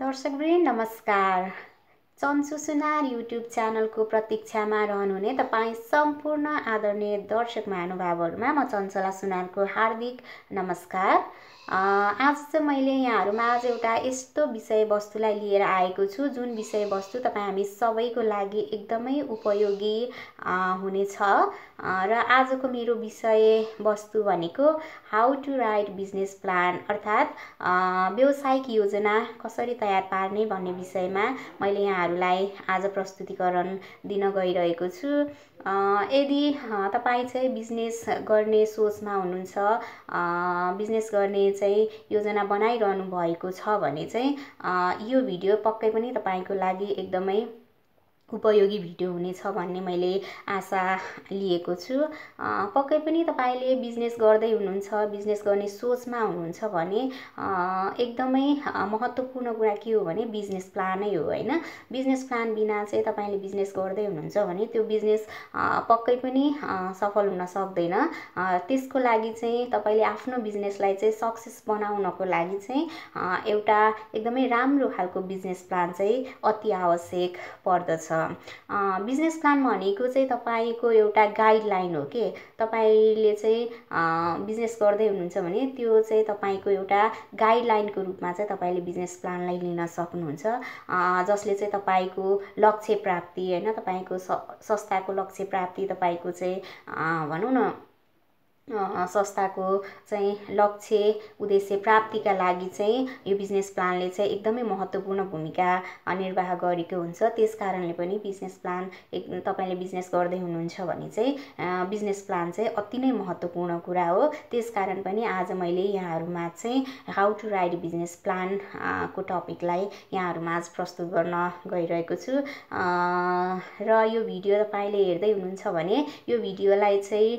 दर्शकवृन्द नमस्कार चन्चु सुनार युट्युब च्यानलको प्रतीक्षामा रहनुहुने तपाईँ सम्पूर्ण आदरणीय दर्शक महानुभावहरूमा म चञ्चला सुनारको हार्दिक नमस्कार आज चाहिँ मैले यहाँहरूमा आज एउटा यस्तो विषयवस्तुलाई लिएर आएको छु जुन विषयवस्तु तपाईँ हामी सबैको लागि एकदमै उपयोगी हुनेछ र आजको मेरो विषयवस्तु भनेको how to write business plan अर्थात् व्यावसायिक योजना कसरी तयार पार्ने भन्ने विषयमा मैले यहाँहरूलाई आज प्रस्तुतिकरण दिन गइरहेको छु यदि तपाईँ चाहिँ बिजनेस गर्ने सोचमा हुनुहुन्छ बिजनेस गर्ने चाहिँ योजना बनाइरहनु भएको छ भने चाहिँ यो भिडियो पक्कै पनि तपाईँको लागि एकदमै उपयोगी भिडियो हुनेछ भन्ने मैले आशा लिएको छु पक्कै पनि तपाईँले बिजनेस गर्दै हुनुहुन्छ बिजनेस गर्ने सोचमा हुनुहुन्छ भने एकदमै महत्त्वपूर्ण कुरा के हो भने बिजनेस प्लानै हो होइन बिजनेस प्लान बिना चाहिँ तपाईँले बिजनेस गर्दै हुनुहुन्छ भने त्यो बिजनेस पक्कै पनि सफल हुन सक्दैन त्यसको लागि चाहिँ तपाईँले आफ्नो बिजनेसलाई चाहिँ सक्सेस बनाउनको लागि चाहिँ एउटा एकदमै राम्रो खालको बिजनेस प्लान चाहिँ अति आवश्यक पर्दछ बिजनेस प्लान भनेको चाहिँ तपाईँको एउटा गाइडलाइन हो के तपाईँले चाहिँ बिजनेस गर्दै हुनुहुन्छ भने त्यो चाहिँ तपाईँको एउटा गाइडलाइनको रूपमा चाहिँ तपाईँले बिजनेस प्लानलाई लिन सक्नुहुन्छ जसले चाहिँ तपाईँको लक्ष्य प्राप्ति होइन तपाईँको संस्थाको लक्ष्य प्राप्ति तपाईँको चाहिँ भनौँ न संस्थाको चाहिँ लक्ष्य उद्देश्य प्राप्तिका लागि चाहिँ यो बिजनेस प्लानले चाहिँ एकदमै महत्त्वपूर्ण भूमिका निर्वाह गरेको हुन्छ त्यस कारणले पनि बिजनेस प्लान एक तपाईँले बिजनेस गर्दै हुनुहुन्छ भने चाहिँ बिजनेस प्लान चाहिँ अति नै महत्त्वपूर्ण कुरा हो त्यस कारण पनि आज मैले यहाँहरूमा चाहिँ how to write business plan को टपिकलाई यहाँहरूमा आज प्रस्तुत गर्न गइरहेको छु र यो भिडियो तपाईँले हेर्दै हुनुहुन्छ भने यो भिडियोलाई चाहिँ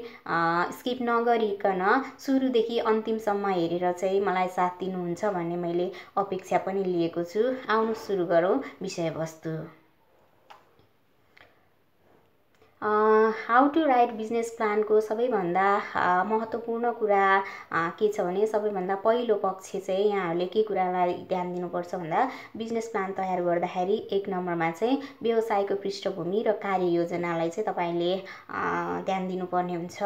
स्किप न नगरिकन सुरुदेखि अन्तिमसम्म हेरेर चाहिँ मलाई साथ दिनुहुन्छ भन्ने मैले अपेक्षा पनि लिएको छु आउनु सुरु गरौँ विषयवस्तु हाउ टु राइट बिजनेस प्लानको सबैभन्दा महत्त्वपूर्ण कुरा के छ भने सबैभन्दा पहिलो पक्ष चाहिँ यहाँहरूले के कुरालाई ध्यान दिनुपर्छ भन्दा बिजनेस प्लान तयार गर्दाखेरि एक नम्बरमा चाहिँ व्यवसायको पृष्ठभूमि र कार्ययोजनालाई चाहिँ तपाईँले ध्यान दिनुपर्ने हुन्छ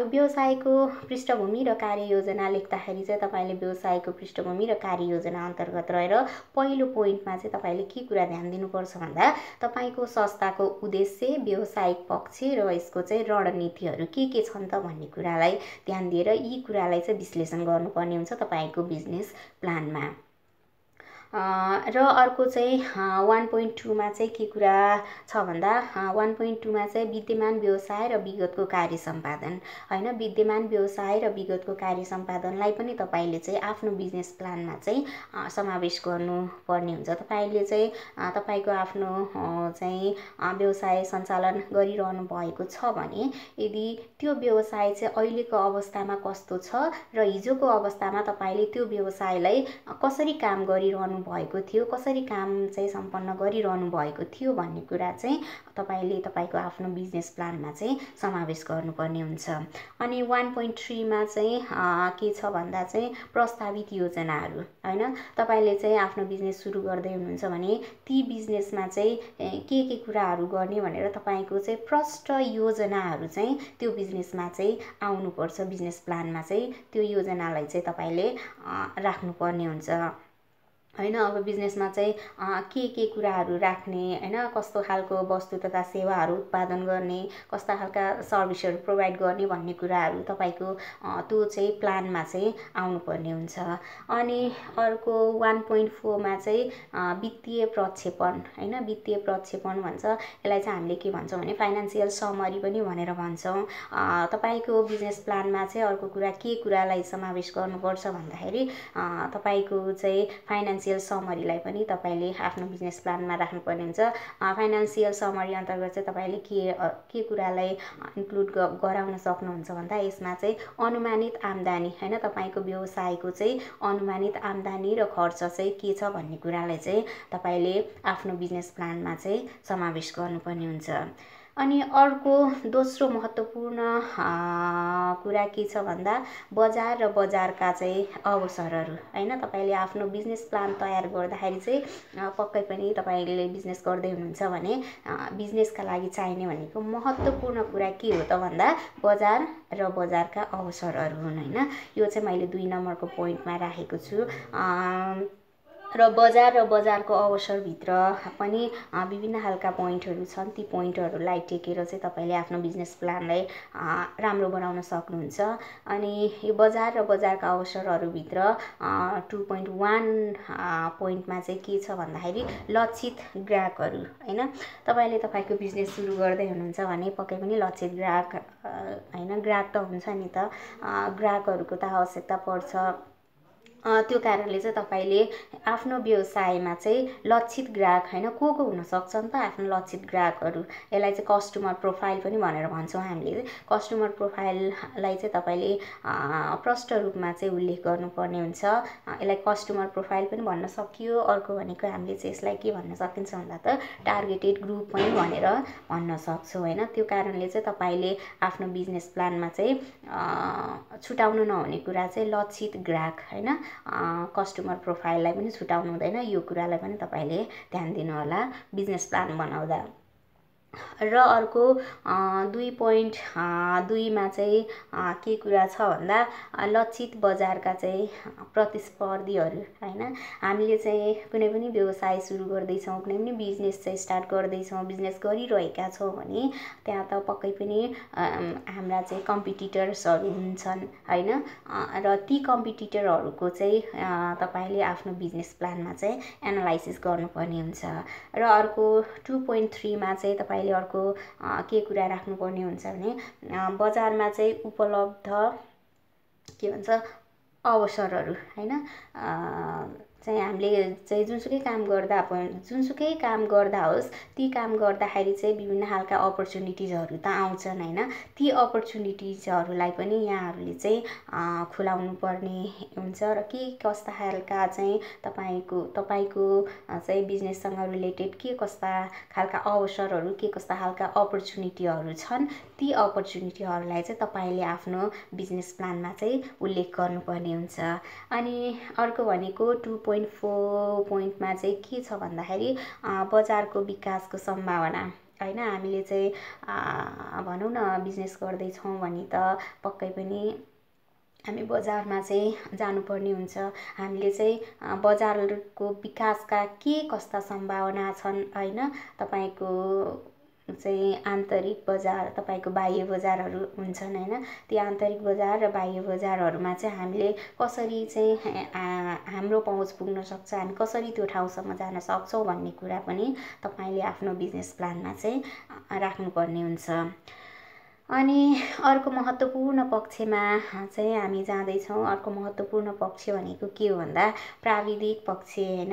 यो व्यवसायको पृष्ठभूमि र कार्ययोजना लेख्दाखेरि चाहिँ तपाईँले व्यवसायको पृष्ठभूमि र कार्ययोजना अन्तर्गत रहेर पहिलो पोइन्टमा चाहिँ तपाईँले के कुरा ध्यान दिनुपर्छ भन्दा तपाईँको संस्थाको उद्देश्य व्यवसाय व्यावसायिक पक्ष र यसको चाहिँ रणनीतिहरू के के छन् त भन्ने कुरालाई ध्यान दिएर यी कुरालाई चाहिँ विश्लेषण गर्नुपर्ने हुन्छ तपाईँको बिजनेस प्लानमा र अर्को चाहिँ वान पोइन्ट टूमा चाहिँ के कुरा छ भन्दा वान पोइन्ट टूमा चाहिँ विद्यमान व्यवसाय र विगतको कार्य सम्पादन होइन विद्यमान व्यवसाय र विगतको कार्य सम्पादनलाई पनि तपाईँले चाहिँ आफ्नो बिजनेस प्लानमा चाहिँ समावेश गर्नुपर्ने हुन्छ तपाईँले चाहिँ तपाईँको आफ्नो चाहिँ व्यवसाय सञ्चालन गरिरहनु भएको छ भने यदि त्यो व्यवसाय चाहिँ अहिलेको अवस्थामा कस्तो छ र हिजोको अवस्थामा तपाईँले त्यो व्यवसायलाई कसरी काम गरिरहनु भएको थियो कसरी काम चाहिँ सम्पन्न गरिरहनु भएको थियो भन्ने कुरा चाहिँ तपाईँले तपाईँको आफ्नो बिजनेस प्लानमा चाहिँ समावेश गर्नुपर्ने हुन्छ अनि वान पोइन्ट थ्रीमा चाहिँ के छ भन्दा चाहिँ प्रस्तावित योजनाहरू होइन तपाईँले चाहिँ आफ्नो बिजनेस सुरु गर्दै हुनुहुन्छ भने ती बिजनेसमा चाहिँ के के कुराहरू गर्ने भनेर तपाईँको चाहिँ प्रष्ट योजनाहरू चाहिँ त्यो बिजनेसमा चाहिँ आउनुपर्छ बिजनेस प्लानमा चाहिँ त्यो योजनालाई चाहिँ तपाईँले राख्नुपर्ने हुन्छ होइन अब बिजनेसमा चाहिँ के के कुराहरू राख्ने होइन कस्तो खालको वस्तु तथा सेवाहरू उत्पादन गर्ने कस्ता खालका सर्भिसहरू प्रोभाइड गर्ने भन्ने कुराहरू तपाईँको त्यो चाहिँ प्लानमा चाहिँ आउनुपर्ने हुन्छ अनि अर्को वान पोइन्ट फोरमा चाहिँ वित्तीय प्रक्षेपण होइन वित्तीय प्रक्षेपण भन्छ यसलाई चाहिँ हामीले के भन्छौँ भने फाइनेन्सियल समरी पनि भनेर भन्छौँ तपाईँको बिजनेस प्लानमा चाहिँ अर्को कुरा के कुरालाई समावेश गर्नुपर्छ भन्दाखेरि तपाईँको चाहिँ फाइनेन्सियल फाइनेन्सियल समरीलाई पनि तपाईँले आफ्नो बिजनेस प्लानमा राख्नुपर्ने हुन्छ फाइनेन्सियल समरी अन्तर्गत चाहिँ तपाईँले के के कुरालाई इन्क्लुड गराउन सक्नुहुन्छ भन्दा यसमा चाहिँ अनुमानित आम्दानी होइन तपाईँको व्यवसायको चाहिँ अनुमानित आम्दानी र खर्च चाहिँ के छ भन्ने कुरालाई चाहिँ तपाईँले आफ्नो बिजनेस प्लानमा चाहिँ समावेश गर्नुपर्ने हुन्छ अनि अर्को दोस्रो महत्त्वपूर्ण कुरा के छ भन्दा बजार र बजारका चाहिँ अवसरहरू होइन तपाईँले आफ्नो बिजनेस प्लान तयार गर्दाखेरि चाहिँ पक्कै पनि तपाईँले बिजनेस गर्दै हुनुहुन्छ भने बिजनेसका लागि चाहिने भनेको महत्त्वपूर्ण कुरा के हो त भन्दा बजार र बजारका अवसरहरू हुन् होइन यो चाहिँ मैले दुई नम्बरको पोइन्टमा राखेको छु र बजार र बजारको अवसरभित्र पनि विभिन्न खालका पोइन्टहरू छन् ती पोइन्टहरूलाई टेकेर चाहिँ तपाईँले आफ्नो बिजनेस प्लानलाई राम्रो बनाउन सक्नुहुन्छ अनि यो बजार र बजारका अवसरहरूभित्र टु पोइन्ट वान पोइन्टमा चाहिँ के छ भन्दाखेरि लक्षित ग्राहकहरू होइन तपाईँले तपाईँको बिजनेस सुरु गर्दै हुनुहुन्छ भने पक्कै पनि लक्षित ग्राहक होइन ग्राहक त हुन्छ नि त ग्राहकहरूको त आवश्यकता पर्छ त्यो कारणले चाहिँ तपाईँले आफ्नो व्यवसायमा चाहिँ लक्षित ग्राहक होइन को को हुनसक्छ नि त आफ्नो लक्षित ग्राहकहरू यसलाई चाहिँ कस्टमर प्रोफाइल पनि भनेर भन्छौँ हामीले कस्टमर प्रोफाइललाई चाहिँ तपाईँले प्रष्ट रूपमा चाहिँ उल्लेख गर्नुपर्ने हुन्छ यसलाई कस्टमर प्रोफाइल पनि भन्न सकियो अर्को भनेको हामीले चाहिँ यसलाई के भन्न सकिन्छ भन्दा त टार्गेटेड ग्रुप पनि भनेर भन्न सक्छौँ होइन त्यो कारणले चाहिँ तपाईँले आफ्नो बिजनेस प्लानमा चाहिँ छुट्याउनु नहुने कुरा चाहिँ लक्षित ग्राहक होइन कस्टमर प्रोफाइललाई पनि छुट्याउनु हुँदैन यो कुरालाई पनि तपाईँले ध्यान दिनुहोला बिजनेस प्लान बनाउँदा र अर्को दुई पोइन्ट दुईमा चाहिँ के कुरा छ भन्दा लक्षित बजारका चाहिँ प्रतिस्पर्धीहरू होइन हामीले चाहिँ कुनै पनि व्यवसाय सुरु गर्दैछौँ कुनै पनि बिजनेस चाहिँ स्टार्ट गर्दैछौँ बिजनेस गरिरहेका छौँ भने त्यहाँ त पक्कै पनि हाम्रा चाहिँ कम्पिटिटर्सहरू हुन्छन् होइन र ती कम्पिटिटरहरूको चाहिँ तपाईँले आफ्नो बिजनेस प्लानमा चाहिँ एनालाइसिस गर्नुपर्ने हुन्छ र अर्को टु पोइन्ट थ्रीमा चाहिँ तपाईँ तपाईँले अर्को के कुरा राख्नुपर्ने हुन्छ भने बजारमा चाहिँ उपलब्ध के भन्छ अवसरहरू होइन चाहिँ हामीले चाहिँ जुनसुकै काम गर्दा जुनसुकै काम गर्दा होस् ती काम गर्दाखेरि चाहिँ विभिन्न खालका अपर्च्युनिटिजहरू त आउँछन् होइन ती अपर्च्युनिटिजहरूलाई पनि यहाँहरूले चाहिँ खुलाउनु पर्ने हुन्छ र के कस्ता खालका चाहिँ तपाईँको तपाईँको चाहिँ बिजनेससँग रिलेटेड के कस्ता खालका अवसरहरू के कस्ता खालका अपर्च्युनिटीहरू छन् ती अपर्च्युनिटीहरूलाई चाहिँ तपाईँले आफ्नो बिजनेस प्लानमा चाहिँ उल्लेख गर्नुपर्ने हुन्छ अनि अर्को भनेको टु पोइन्ट फोर पोइन्टमा चाहिँ के छ भन्दाखेरि बजारको विकासको सम्भावना होइन हामीले चाहिँ भनौँ न बिजनेस गर्दैछौँ भने त पक्कै पनि हामी बजारमा चाहिँ जानुपर्ने हुन्छ हामीले चाहिँ बजारको विकासका के कस्ता सम्भावना छन् होइन तपाईँको चाहिँ आन्तरिक बजार तपाईँको बाह्य बजारहरू हुन्छन् होइन ती आन्तरिक बजार र बाह्य बजारहरूमा चाहिँ हामीले कसरी चाहिँ हाम्रो पहुँच पुग्न सक्छ हामी कसरी त्यो ठाउँसम्म जान सक्छौँ भन्ने कुरा पनि तपाईँले आफ्नो बिजनेस प्लानमा चाहिँ राख्नुपर्ने हुन्छ अनि अर्को महत्त्वपूर्ण पक्षमा चाहिँ हामी जाँदैछौँ अर्को महत्त्वपूर्ण पक्ष भनेको के हो भन्दा प्राविधिक पक्ष होइन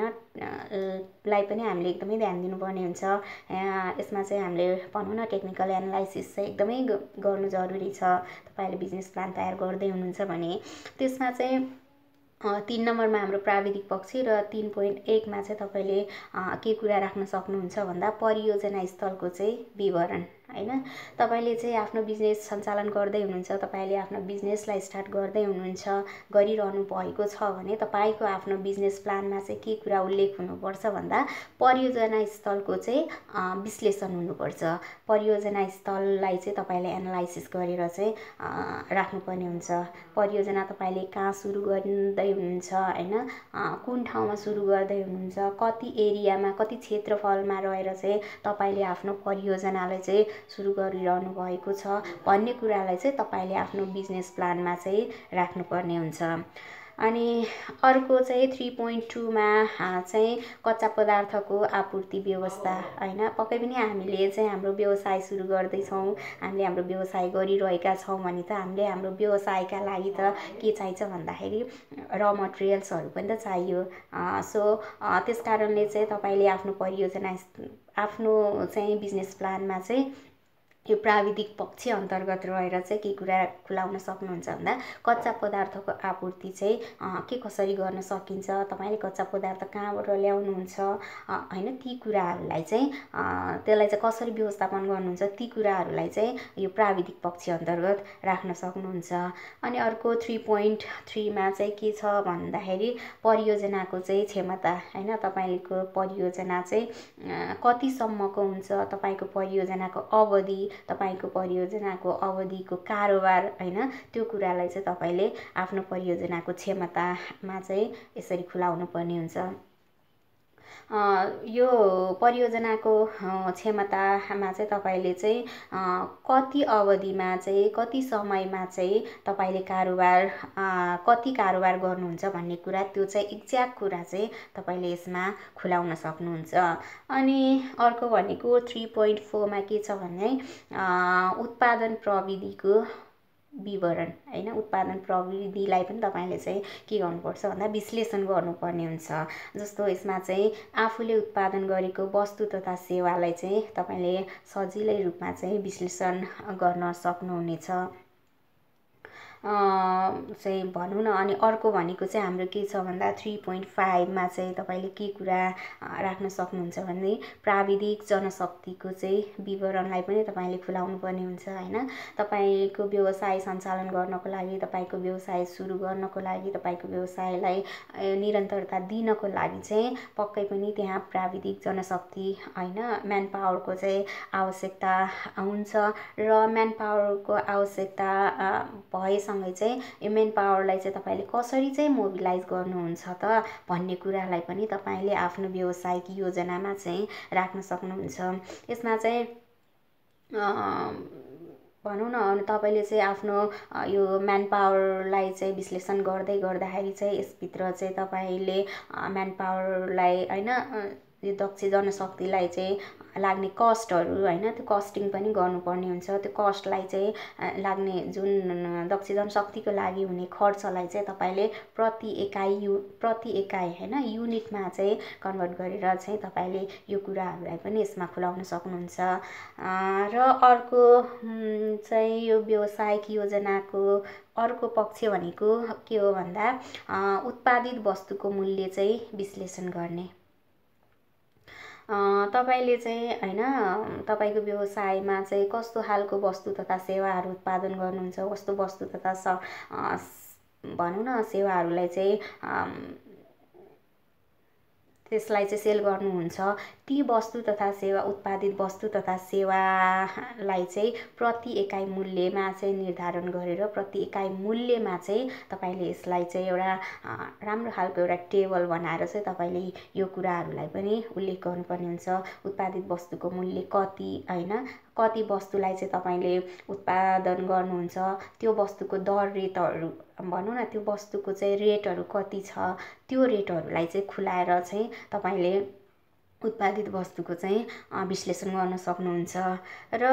लाई पनि हामीले एकदमै ध्यान दिनुपर्ने हुन्छ यसमा चाहिँ हामीले भनौँ न टेक्निकल एनालाइसिस चाहिँ एकदमै गर्नु जरुरी छ तपाईँहरूले बिजनेस प्लान तयार गर्दै हुनुहुन्छ भने त्यसमा चाहिँ तिन नम्बरमा हाम्रो प्राविधिक पक्ष र तिन पोइन्ट एकमा चाहिँ तपाईँले के कुरा राख्न सक्नुहुन्छ भन्दा परियोजना स्थलको चाहिँ विवरण होइन तपाईँले चाहिँ आफ्नो बिजनेस सञ्चालन गर्दै हुनुहुन्छ तपाईँले आफ्नो बिजनेसलाई स्टार्ट गर्दै हुनुहुन्छ गरिरहनु भएको छ भने तपाईँको आफ्नो बिजनेस प्लानमा चाहिँ के कुरा उल्लेख हुनुपर्छ भन्दा परियोजना स्थलको चाहिँ विश्लेषण हुनुपर्छ परियोजना स्थललाई चाहिँ तपाईँले एनालाइसिस गरेर चाहिँ राख्नुपर्ने हुन्छ परियोजना तपाईँले कहाँ सुरु गर्दै हुनुहुन्छ होइन कुन ठाउँमा सुरु गर्दै हुनुहुन्छ कति एरियामा कति क्षेत्रफलमा रहेर चाहिँ तपाईँले आफ्नो परियोजनालाई चाहिँ सुरु गरिरहनु भएको छ भन्ने कुरालाई चाहिँ तपाईँले आफ्नो बिजनेस प्लानमा चाहिँ राख्नुपर्ने हुन्छ अनि अर्को चाहिँ थ्री पोइन्ट टूमा चाहिँ कच्चा पदार्थको आपूर्ति व्यवस्था होइन पक्कै पनि हामीले चाहिँ हाम्रो व्यवसाय सुरु गर्दैछौँ हामीले हाम्रो व्यवसाय गरिरहेका छौँ भने त हामीले हाम्रो व्यवसायका लागि त के चाहिन्छ भन्दाखेरि र मटेरियल्सहरू पनि त चाहियो सो त्यस कारणले चाहिँ तपाईँले आफ्नो परियोजना आफ्नो चाहिँ बिजनेस प्लानमा चाहिँ यो प्राविधिक पक्ष अन्तर्गत रहेर चाहिँ के कुरा खुलाउन सक्नुहुन्छ भन्दा कच्चा पदार्थको आपूर्ति चाहिँ के कसरी गर्न सकिन्छ तपाईँले कच्चा पदार्थ कहाँबाट ल्याउनुहुन्छ होइन ती कुराहरूलाई चाहिँ त्यसलाई चाहिँ कसरी व्यवस्थापन गर्नुहुन्छ ती कुराहरूलाई चाहिँ यो प्राविधिक पक्ष अन्तर्गत राख्न सक्नुहुन्छ अनि अर्को थ्री पोइन्ट थ्रीमा चाहिँ के छ भन्दाखेरि परियोजनाको चाहिँ क्षमता होइन तपाईँको परियोजना चाहिँ कतिसम्मको हुन्छ तपाईँको परियोजनाको अवधि तपाईँको परियोजनाको अवधिको कारोबार होइन त्यो कुरालाई चाहिँ तपाईँले आफ्नो परियोजनाको क्षमतामा चाहिँ यसरी खुलाउनु पर्ने हुन्छ यो परियोजनाको क्षमतामा चाहिँ तपाईँले चाहिँ कति अवधिमा चाहिँ कति समयमा चाहिँ तपाईँले कारोबार कति कारोबार गर्नुहुन्छ भन्ने कुरा त्यो चाहिँ एक्ज्याक्ट कुरा चाहिँ तपाईँले यसमा खुलाउन सक्नुहुन्छ अनि अर्को भनेको थ्री पोइन्ट फोरमा के छ भने उत्पादन प्रविधिको विवरण होइन उत्पादन प्रविधिलाई पनि तपाईँले चाहिँ के गर्नुपर्छ भन्दा विश्लेषण गर्नुपर्ने हुन्छ जस्तो यसमा चाहिँ आफूले उत्पादन गरेको वस्तु तथा सेवालाई चाहिँ तपाईँले सजिलै रूपमा चाहिँ विश्लेषण गर्न सक्नुहुनेछ चाहिँ भनौँ न अनि अर्को भनेको चाहिँ हाम्रो के छ भन्दा थ्री पोइन्ट फाइभमा चाहिँ तपाईँले के कुरा राख्न सक्नुहुन्छ भने प्राविधिक जनशक्तिको चाहिँ विवरणलाई पनि तपाईँले खुलाउनु पर्ने हुन्छ होइन तपाईँको व्यवसाय सञ्चालन गर्नको लागि तपाईँको व्यवसाय सुरु गर्नको लागि तपाईँको व्यवसायलाई निरन्तरता दिनको लागि चाहिँ पक्कै पनि त्यहाँ प्राविधिक जनशक्ति होइन म्यान पावरको चाहिँ आवश्यकता हुन्छ र म्यान पावरको आवश्यकता भएसँग सँगसँगै चाहिँ यो मेन पावरलाई चाहिँ तपाईँले कसरी चाहिँ मोबिलाइज गर्नुहुन्छ त भन्ने कुरालाई पनि तपाईँले आफ्नो व्यवसायिक योजनामा चाहिँ राख्न सक्नुहुन्छ यसमा चाहिँ भनौँ न तपाईँले चाहिँ आफ्नो यो म्यान पावरलाई चाहिँ विश्लेषण गर्दै गर्दाखेरि चाहिँ यसभित्र चाहिँ तपाईँले म्यान पावरलाई होइन यो दक्ष जनशक्तिलाई चाहिँ लाग्ने कस्टहरू होइन त्यो कस्टिङ पनि गर्नुपर्ने हुन्छ त्यो कस्टलाई चाहिँ लाग्ने जुन दक्ष जनशक्तिको लागि हुने खर्चलाई चाहिँ तपाईँले प्रति एकाइ यु प्रति एकाइ होइन युनिटमा चाहिँ कन्भर्ट गरेर चाहिँ तपाईँले यो कुराहरूलाई पनि यसमा खुलाउन सक्नुहुन्छ र अर्को चाहिँ यो व्यवसायिक योजनाको अर्को पक्ष भनेको के हो भन्दा उत्पादित वस्तुको मूल्य चाहिँ विश्लेषण गर्ने तपाईँले चाहिँ होइन तपाईँको व्यवसायमा चाहिँ कस्तो खालको वस्तु तथा सेवाहरू उत्पादन गर्नुहुन्छ कस्तो वस्तु तथा स भनौँ न सेवाहरूलाई चाहिँ त्यसलाई चाहिँ सेल गर्नुहुन्छ ती वस्तु तथा सेवा उत्पादित वस्तु तथा सेवालाई चाहिँ प्रति एकाइ मूल्यमा चाहिँ निर्धारण गरेर प्रति एकाइ मूल्यमा चाहिँ तपाईँले यसलाई चाहिँ एउटा राम्रो खालको एउटा टेबल बनाएर चाहिँ तपाईँले यो कुराहरूलाई पनि उल्लेख गर्नुपर्ने हुन्छ उत्पादित वस्तुको मूल्य कति होइन कति वस्तुलाई चाहिँ तपाईँले उत्पादन गर्नुहुन्छ त्यो वस्तुको दर रेटहरू भनौँ न त्यो वस्तुको चाहिँ रेटहरू कति छ त्यो रेटहरूलाई चाहिँ खुलाएर चाहिँ तपाईँले उत्पादित वस्तुको चाहिँ विश्लेषण गर्न सक्नुहुन्छ र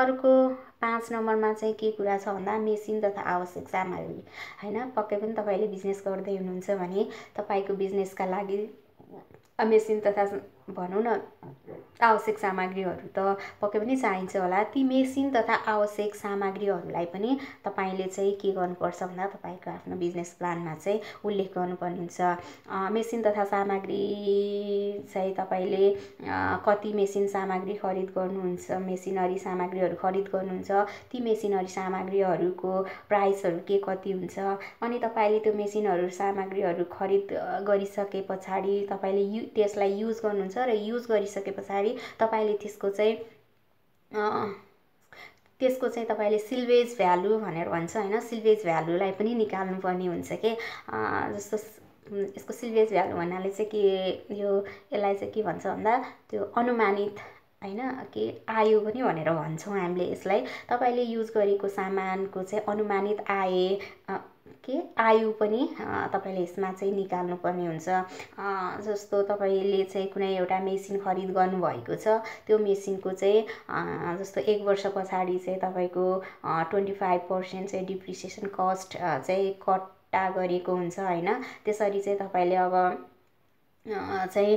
अर्को पाँच नम्बरमा चाहिँ के कुरा छ भन्दा मेसिन तथा आवश्यक सामग्री होइन पक्कै पनि तपाईँले बिजनेस गर्दै हुनुहुन्छ भने तपाईँको बिजनेसका लागि मेसिन तथा भनौँ न आवश्यक सामग्रीहरू त पक्कै पनि चाहिन्छ होला ती मेसिन तथा आवश्यक सामग्रीहरूलाई पनि तपाईँले चाहिँ के गर्नुपर्छ भन्दा तपाईँको आफ्नो बिजनेस प्लानमा चाहिँ उल्लेख गर्नुपर्ने हुन्छ मेसिन तथा सामग्री चाहिँ तपाईँले कति मेसिन सामग्री खरिद गर्नुहुन्छ मेसिनरी सामग्रीहरू खरिद गर्नुहुन्छ ती मेसिनरी सामग्रीहरूको प्राइसहरू के कति हुन्छ अनि तपाईँले त्यो मेसिनहरू सामग्रीहरू खरिद गरिसके पछाडि तपाईँले यु त्यसलाई युज गर्नुहुन्छ हुन्छ र युज गरिसके पछाडि तपाईँले त्यसको चाहिँ त्यसको चाहिँ तपाईँले सिल्भेज भ्यालु भनेर भन्छ होइन सिल्भेज भ्यालुलाई पनि निकाल्नुपर्ने हुन्छ कि जस्तो यसको सिल्भेज भ्यालु भन्नाले चाहिँ के यो यसलाई चाहिँ के भन्छ भन्दा त्यो अनुमानित होइन के आयो पनि भनेर भन्छौँ हामीले यसलाई तपाईँले युज गरेको सामानको चाहिँ अनुमानित आए के आयु पनि तपाईँले यसमा चाहिँ निकाल्नुपर्ने हुन्छ जस्तो तपाईँले चाहिँ कुनै एउटा मेसिन खरिद गर्नुभएको छ त्यो मेसिनको चाहिँ जस्तो एक वर्ष पछाडि चाहिँ तपाईँको ट्वेन्टी फाइभ पर्सेन्ट चाहिँ डिप्रिसिएसन कस्ट चाहिँ कट्टा गरेको हुन्छ होइन त्यसरी चाहिँ तपाईँले अब चाहिँ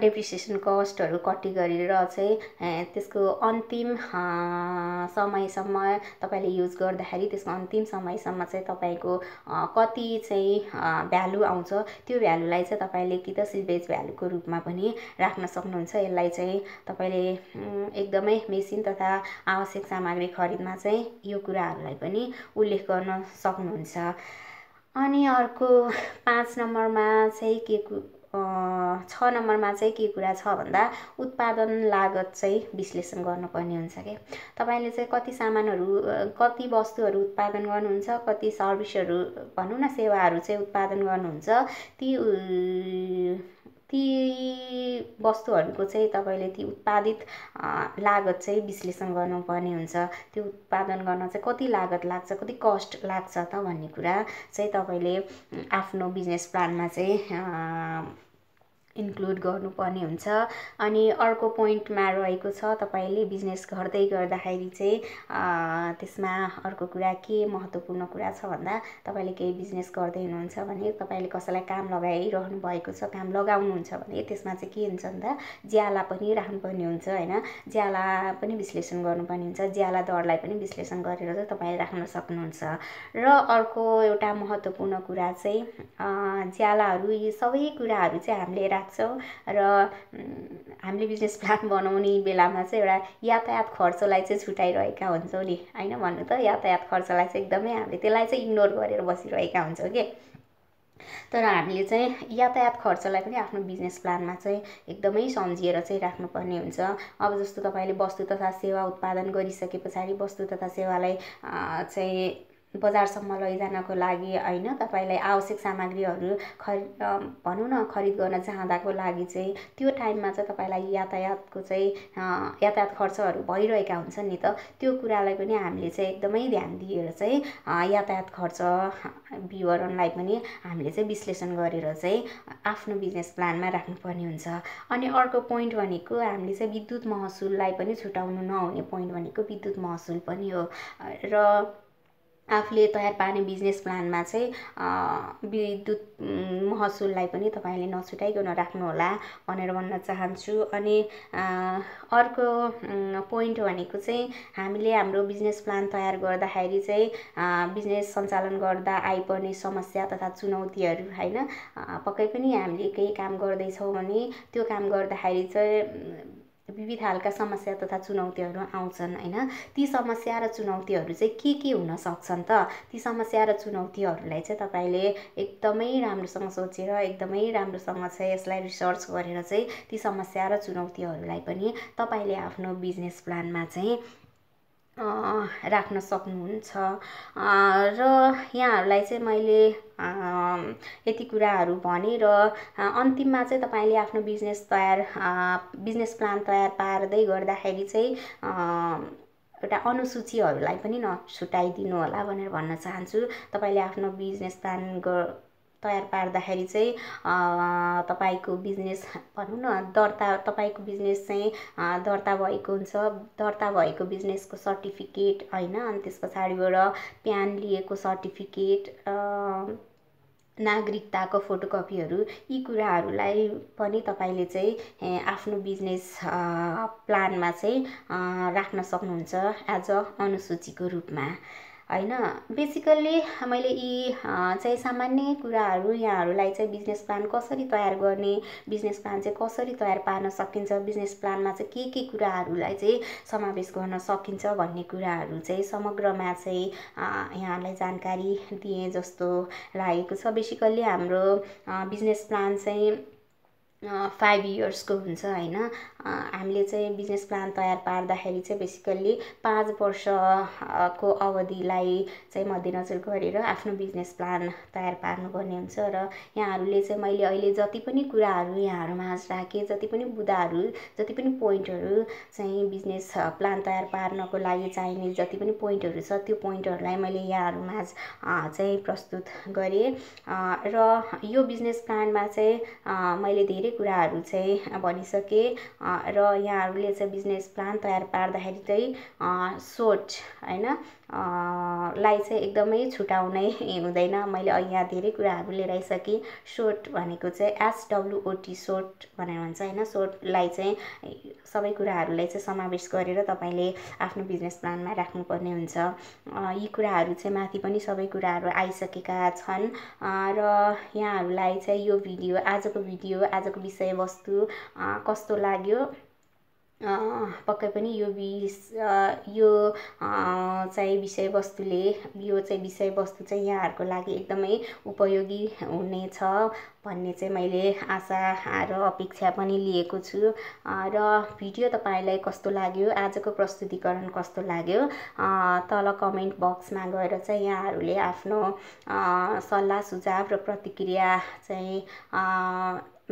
डेप्रिसिएसन कस्टहरू कटी गरेर चाहिँ त्यसको अन्तिम समयसम्म तपाईँले युज गर्दाखेरि त्यसको अन्तिम समयसम्म चाहिँ तपाईँको कति चाहिँ भ्यालु आउँछ त्यो भ्यालुलाई चाहिँ तपाईँले कि त सिल्भेज भ्यालुको रूपमा पनि राख्न सक्नुहुन्छ यसलाई चाहिँ तपाईँले एकदमै मेसिन तथा आवश्यक सामग्री खरिदमा चाहिँ यो कुराहरूलाई पनि उल्लेख गर्न सक्नुहुन्छ अनि अर्को पाँच नम्बरमा चाहिँ के छ नम्बरमा चाहिँ के कुरा छ भन्दा उत्पादन लागत चाहिँ विश्लेषण गर्नुपर्ने हुन्छ के तपाईँले चाहिँ कति सामानहरू कति वस्तुहरू उत्पादन गर्नुहुन्छ कति सर्भिसहरू भनौँ न सेवाहरू चाहिँ उत्पादन गर्नुहुन्छ ती ती वस्तुहरूको चाहिँ तपाईँले ती उत्पादित लागत चाहिँ विश्लेषण गर्नुपर्ने हुन्छ त्यो उत्पादन गर्न चाहिँ कति लागत लाग्छ कति कस्ट लाग्छ त भन्ने कुरा चाहिँ तपाईँले आफ्नो बिजनेस प्लानमा चाहिँ इन्क्लुड गर्नुपर्ने हुन्छ अनि अर्को पोइन्टमा रहेको छ तपाईँले बिजनेस गर्दै गर्दाखेरि चाहिँ त्यसमा अर्को कुरा के महत्त्वपूर्ण कुरा छ भन्दा तपाईँले केही बिजनेस गर्दै हुनुहुन्छ भने तपाईँले कसैलाई काम लगाइरहनु भएको छ काम लगाउनुहुन्छ भने त्यसमा चाहिँ के हुन्छ भन्दा ज्याला पनि राख्नुपर्ने हुन्छ होइन ज्याला पनि विश्लेषण गर्नुपर्ने हुन्छ ज्याला दरलाई पनि विश्लेषण गरेर चाहिँ तपाईँले राख्न सक्नुहुन्छ र अर्को एउटा महत्त्वपूर्ण कुरा चाहिँ ज्यालाहरू यी सबै कुराहरू चाहिँ हामीले राख लाग्छौँ र हामीले बिजनेस प्लान बनाउने बेलामा चाहिँ एउटा यातायात खर्चलाई चाहिँ छुट्याइरहेका हुन्छौँ नि होइन भन्नु त यातायात खर्चलाई चाहिँ एकदमै हामीले त्यसलाई चाहिँ इग्नोर गरेर बसिरहेका हुन्छौँ कि तर हामीले चाहिँ यातायात खर्चलाई पनि आफ्नो बिजनेस प्लानमा चाहिँ एकदमै सम्झिएर चाहिँ राख्नुपर्ने हुन्छ अब जस्तो तपाईँले वस्तु तथा सेवा उत्पादन गरिसके पछाडि वस्तु तथा सेवालाई चाहिँ बजारसम्म लैजानको लागि होइन तपाईँलाई आवश्यक सामग्रीहरू खरि भनौँ न खरिद गर्न जाँदाको लागि चाहिँ त्यो टाइममा चाहिँ तपाईँलाई यातायातको चाहिँ यातायात खर्चहरू भइरहेका हुन्छन् नि त त्यो कुरालाई पनि हामीले चाहिँ एकदमै ध्यान दिएर चाहिँ यातायात खर्च विवरणलाई पनि हामीले चाहिँ विश्लेषण गरेर चाहिँ आफ्नो बिजनेस प्लानमा राख्नुपर्ने हुन्छ अनि अर्को पोइन्ट भनेको हामीले चाहिँ विद्युत महसुललाई पनि छुटाउनु नहुने पोइन्ट भनेको विद्युत महसुल पनि हो र आफूले तयार पार्ने बिजनेस प्लानमा चाहिँ विद्युत महसुललाई पनि तपाईँले नछुटाइकन राख्नुहोला भनेर भन्न चाहन्छु अनि अर्को पोइन्ट भनेको चाहिँ हामीले हाम्रो बिजनेस प्लान तयार गर्दाखेरि चाहिँ बिजनेस सञ्चालन गर्दा आइपर्ने समस्या तथा चुनौतीहरू होइन पक्कै पनि हामीले केही काम गर्दैछौँ भने त्यो काम गर्दाखेरि चाहिँ विविध खालका समस्या तथा चुनौतीहरू आउँछन् होइन ती समस्या र चुनौतीहरू चाहिँ के के हुन सक्छन् त ती समस्या र चुनौतीहरूलाई चाहिँ तपाईँले एकदमै राम्रोसँग सोचेर एकदमै राम्रोसँग चाहिँ यसलाई रिसर्च गरेर चाहिँ ती समस्या र चुनौतीहरूलाई पनि तपाईँले आफ्नो बिजनेस प्लानमा चाहिँ राख्न सक्नुहुन्छ र यहाँहरूलाई चाहिँ मैले यति कुराहरू भने र अन्तिममा चाहिँ तपाईँले आफ्नो बिजनेस तयार बिजनेस प्लान तयार पार्दै गर्दाखेरि चाहिँ एउटा अनुसूचीहरूलाई पनि नछुटाइदिनु होला भनेर भन्न चाहन्छु तपाईँले आफ्नो बिजनेस प्लान ग तयार पार्दाखेरि चाहिँ तपाईँको बिजनेस भनौँ न दर्ता तपाईँको बिजनेस चाहिँ दर्ता भएको हुन्छ दर्ता भएको बिजनेसको सर्टिफिकेट होइन अनि त्यस पछाडिबाट प्यान लिएको सर्टिफिकेट नागरिकताको फोटोकपीहरू यी कुराहरूलाई पनि तपाईँले चाहिँ आफ्नो बिजनेस प्लानमा चाहिँ राख्न सक्नुहुन्छ एज अ अनुसूचीको रूपमा होइन बेसिकल्ली मैले यी चाहिँ सामान्य कुराहरू यहाँहरूलाई चाहिँ बिजनेस प्लान कसरी तयार गर्ने बिजनेस प्लान चाहिँ कसरी तयार पार्न सकिन्छ बिजनेस प्लानमा चाहिँ के के कुराहरूलाई चाहिँ समावेश गर्न सकिन्छ भन्ने कुराहरू चाहिँ समग्रमा चाहिँ यहाँहरूलाई जानकारी दिएँ जस्तो लागेको छ बेसिकल्ली हाम्रो बिजनेस प्लान चाहिँ फाइभ इयर्सको हुन्छ होइन हामीले चाहिँ बिजनेस प्लान तयार पार्दाखेरि चाहिँ बेसिकल्ली पाँच वर्षको अवधिलाई चाहिँ मध्यनजर गरेर आफ्नो बिजनेस प्लान तयार पार्नुपर्ने हुन्छ र यहाँहरूले चाहिँ मैले अहिले जति पनि कुराहरू यहाँहरूमाझ राखेँ जति पनि बुँदाहरू जति पनि पोइन्टहरू चाहिँ बिजनेस प्लान तयार पार्नको लागि चाहिने जति पनि पोइन्टहरू छ त्यो पोइन्टहरूलाई मैले यहाँहरूमाझ चाहिँ प्रस्तुत गरेँ र यो बिजनेस प्लानमा चाहिँ मैले धेरै कुराहरू चाहिँ भनिसकेँ र यहाँहरूले चाहिँ बिजनेस प्लान तयार पार्दाखेरि चाहिँ सोच होइन लाई चाहिँ एकदमै छुट्याउने हुँदैन मैले यहाँ धेरै कुराहरू लिएर आइसकेँ सोर्ट भनेको चाहिँ एसडब्लुओटी सोर्ट भनेर भन्छ होइन सोर्टलाई चाहिँ सबै कुराहरूलाई चाहिँ समावेश गरेर तपाईँले आफ्नो बिजनेस प्लानमा राख्नुपर्ने हुन्छ यी कुराहरू चाहिँ माथि पनि सबै कुराहरू आइसकेका छन् र यहाँहरूलाई चाहिँ यो भिडियो आजको भिडियो आजको विषयवस्तु कस्तो लाग्यो पक्कै पनि यो विष यो चाहिँ विषयवस्तुले यो चाहिँ विषयवस्तु चाहिँ यहाँहरूको लागि एकदमै उपयोगी हुनेछ भन्ने चाहिँ मैले आशा र अपेक्षा पनि लिएको छु र भिडियो तपाईँलाई कस्तो लाग्यो आजको प्रस्तुतिकरण कस्तो लाग्यो तल कमेन्ट बक्समा गएर चाहिँ यहाँहरूले आफ्नो सल्लाह सुझाव र प्रतिक्रिया चाहिँ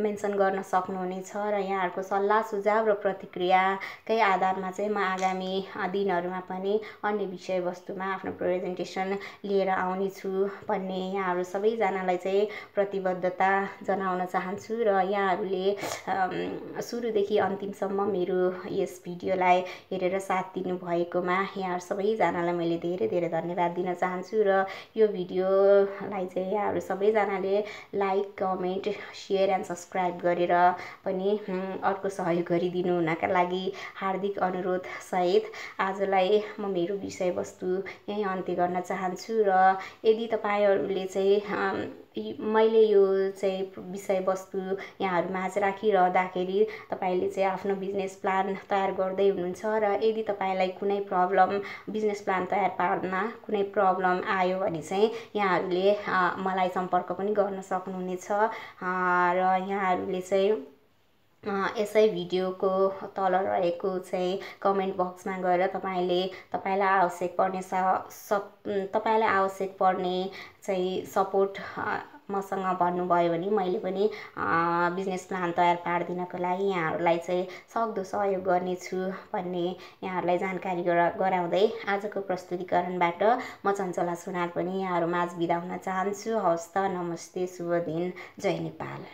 मेन्सन गर्न सक्नुहुनेछ र यहाँहरूको सल्लाह सुझाव र प्रतिक्रियाकै आधारमा चाहिँ म आगामी दिनहरूमा पनि अन्य विषयवस्तुमा आफ्नो प्रेजेन्टेसन लिएर आउनेछु भन्ने यहाँहरू सबैजनालाई चाहिँ प्रतिबद्धता जनाउन चाहन्छु र यहाँहरूले सुरुदेखि अन्तिमसम्म मेरो यस भिडियोलाई हेरेर साथ दिनुभएकोमा यहाँहरू सबैजनालाई मैले धेरै धेरै धन्यवाद दिन चाहन्छु र यो भिडियोलाई चाहिँ यहाँहरू सबैजनाले like comment share and subscribe subscribe गरेर पनि अर्को सहयोग गरिदिनु हुनका लागि हार्दिक सहित आजलाई म मेरो विषयवस्तु यहीँ अन्त्य गर्न चाहन्छु र यदि तपाईँहरूले चाहिँ मैले यो चाहिँ विषयवस्तु यहाँहरू माझ राखिरहँदाखेरि तपाईँले चाहिँ आफ्नो बिजनेस प्लान तयार गर्दै हुनुहुन्छ र यदि तपाईँलाई कुनै प्रब्लम बिजनेस प्लान तयार पार्न कुनै प्रब्लम आयो भने चाहिँ यहाँहरूले मलाई सम्पर्क पनि गर्न सक्नुहुनेछ र यहाँहरूले चाहिँ यसै भिडियोको तल रहेको चाहिँ कमेन्ट बक्समा गएर तपाईँले तपाईँलाई आवश्यक पर्ने स सप तपाईँलाई आवश्यक पर्ने चाहिँ सपोर्ट मसँग भन्नुभयो भने मैले पनि बिजनेस प्लान तयार पारिदिनको लागि यहाँहरूलाई चाहिँ सक्दो सहयोग गर्नेछु भन्ने यहाँहरूलाई जानकारी गरा गराउँदै आजको प्रस्तुतिकरणबाट म चञ्चला सुनार पनि यहाँहरू माझ बिदा हुन चाहन्छु हवस् त नमस्ते शुभ दिन जय नेपाल